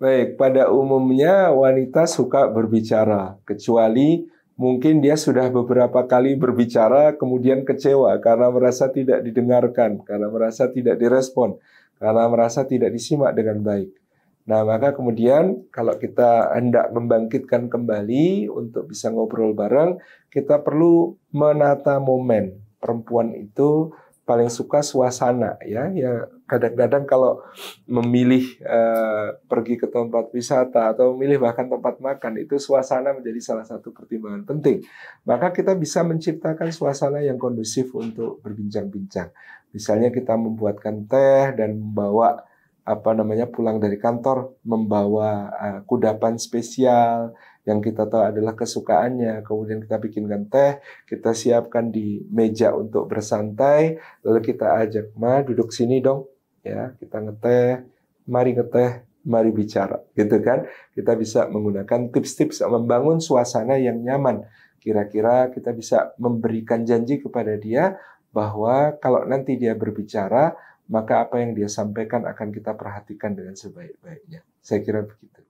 Baik, pada umumnya wanita suka berbicara, kecuali mungkin dia sudah beberapa kali berbicara, kemudian kecewa karena merasa tidak didengarkan, karena merasa tidak direspon, karena merasa tidak disimak dengan baik. Nah, maka kemudian kalau kita hendak membangkitkan kembali untuk bisa ngobrol bareng, kita perlu menata momen perempuan itu paling suka suasana ya ya kadang-kadang kalau memilih eh, pergi ke tempat wisata atau memilih bahkan tempat makan itu suasana menjadi salah satu pertimbangan penting maka kita bisa menciptakan suasana yang kondusif untuk berbincang-bincang misalnya kita membuatkan teh dan membawa apa namanya pulang dari kantor membawa uh, kudapan spesial yang kita tahu adalah kesukaannya. Kemudian kita bikinkan teh, kita siapkan di meja untuk bersantai, lalu kita ajak, "Ma, duduk sini dong." Ya, kita ngeteh, mari ngeteh, mari bicara, gitu kan? Kita bisa menggunakan tips-tips membangun suasana yang nyaman. Kira-kira kita bisa memberikan janji kepada dia bahwa kalau nanti dia berbicara, maka apa yang dia sampaikan akan kita perhatikan dengan sebaik-baiknya. Saya kira begitu.